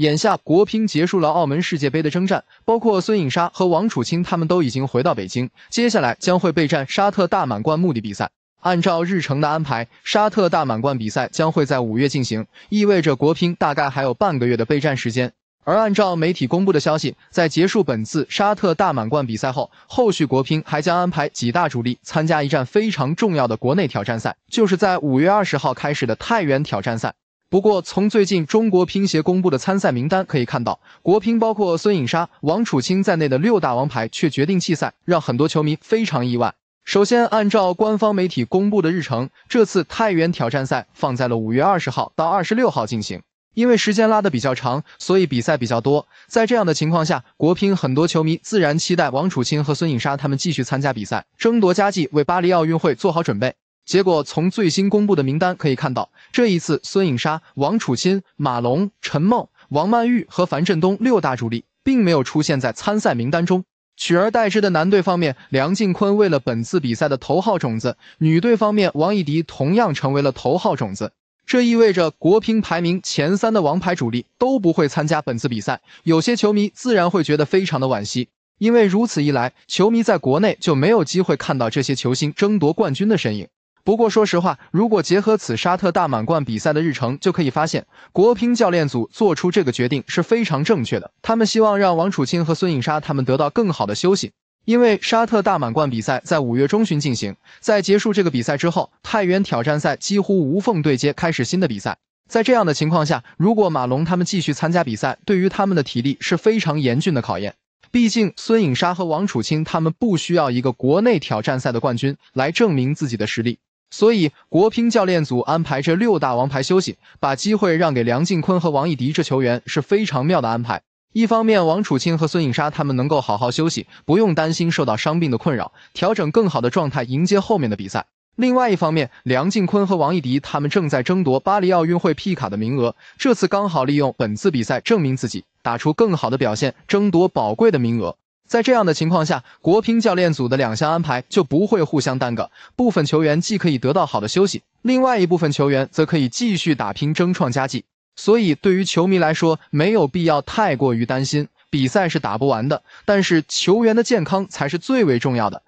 眼下，国乒结束了澳门世界杯的征战，包括孙颖莎和王楚钦，他们都已经回到北京，接下来将会备战沙特大满贯目的比赛。按照日程的安排，沙特大满贯比赛将会在五月进行，意味着国乒大概还有半个月的备战时间。而按照媒体公布的消息，在结束本次沙特大满贯比赛后，后续国乒还将安排几大主力参加一站非常重要的国内挑战赛，就是在五月二十号开始的太原挑战赛。不过，从最近中国乒协公布的参赛名单可以看到，国乒包括孙颖莎、王楚钦在内的六大王牌却决定弃赛，让很多球迷非常意外。首先，按照官方媒体公布的日程，这次太原挑战赛放在了五月二十号到二十六号进行。因为时间拉得比较长，所以比赛比较多。在这样的情况下，国乒很多球迷自然期待王楚钦和孙颖莎他们继续参加比赛，争夺佳绩，为巴黎奥运会做好准备。结果从最新公布的名单可以看到，这一次孙颖莎、王楚钦、马龙、陈梦、王曼玉和樊振东六大主力并没有出现在参赛名单中。取而代之的男队方面，梁靖昆为了本次比赛的头号种子；女队方面，王艺迪同样成为了头号种子。这意味着国乒排名前三的王牌主力都不会参加本次比赛，有些球迷自然会觉得非常的惋惜，因为如此一来，球迷在国内就没有机会看到这些球星争夺冠军的身影。不过，说实话，如果结合此沙特大满贯比赛的日程，就可以发现国乒教练组做出这个决定是非常正确的。他们希望让王楚钦和孙颖莎他们得到更好的休息，因为沙特大满贯比赛在五月中旬进行，在结束这个比赛之后，太原挑战赛几乎无缝对接开始新的比赛。在这样的情况下，如果马龙他们继续参加比赛，对于他们的体力是非常严峻的考验。毕竟，孙颖莎和王楚钦他们不需要一个国内挑战赛的冠军来证明自己的实力。所以，国乒教练组安排这六大王牌休息，把机会让给梁靖昆和王艺迪这球员是非常妙的安排。一方面，王楚钦和孙颖莎他们能够好好休息，不用担心受到伤病的困扰，调整更好的状态迎接后面的比赛；另外一方面，梁靖昆和王艺迪他们正在争夺巴黎奥运会 P 卡的名额，这次刚好利用本次比赛证明自己，打出更好的表现，争夺宝贵的名额。在这样的情况下，国乒教练组的两项安排就不会互相耽搁，部分球员既可以得到好的休息，另外一部分球员则可以继续打拼，争创佳绩。所以，对于球迷来说，没有必要太过于担心，比赛是打不完的，但是球员的健康才是最为重要的。